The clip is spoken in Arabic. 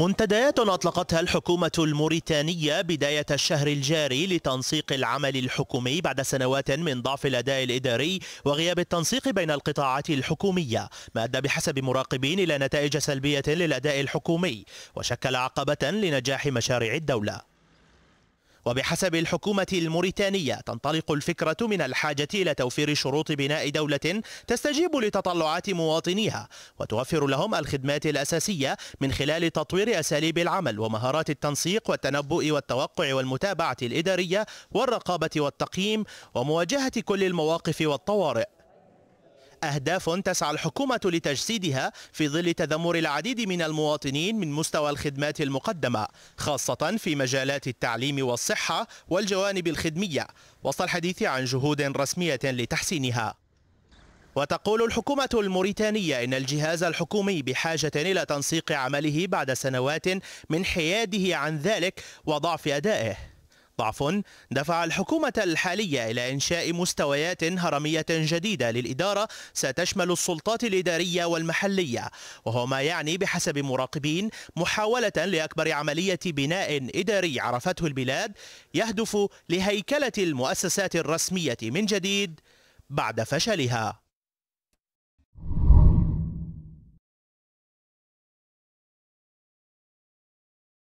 منتديات أطلقتها الحكومة الموريتانية بداية الشهر الجاري لتنسيق العمل الحكومي بعد سنوات من ضعف الأداء الإداري وغياب التنسيق بين القطاعات الحكومية ما أدى بحسب مراقبين إلى نتائج سلبية للأداء الحكومي وشكل عقبة لنجاح مشاريع الدولة وبحسب الحكومة الموريتانية تنطلق الفكرة من الحاجة إلى توفير شروط بناء دولة تستجيب لتطلعات مواطنيها وتوفر لهم الخدمات الأساسية من خلال تطوير أساليب العمل ومهارات التنسيق والتنبؤ والتوقع والمتابعة الإدارية والرقابة والتقييم ومواجهة كل المواقف والطوارئ أهداف تسعى الحكومة لتجسيدها في ظل تذمر العديد من المواطنين من مستوى الخدمات المقدمة خاصة في مجالات التعليم والصحة والجوانب الخدمية وسط الحديث عن جهود رسمية لتحسينها وتقول الحكومة الموريتانية إن الجهاز الحكومي بحاجة إلى تنسيق عمله بعد سنوات من حياده عن ذلك وضعف أدائه ضعف دفع الحكومة الحالية إلى إنشاء مستويات هرمية جديدة للإدارة ستشمل السلطات الإدارية والمحلية وهو ما يعني بحسب مراقبين محاولة لأكبر عملية بناء إداري عرفته البلاد يهدف لهيكلة المؤسسات الرسمية من جديد بعد فشلها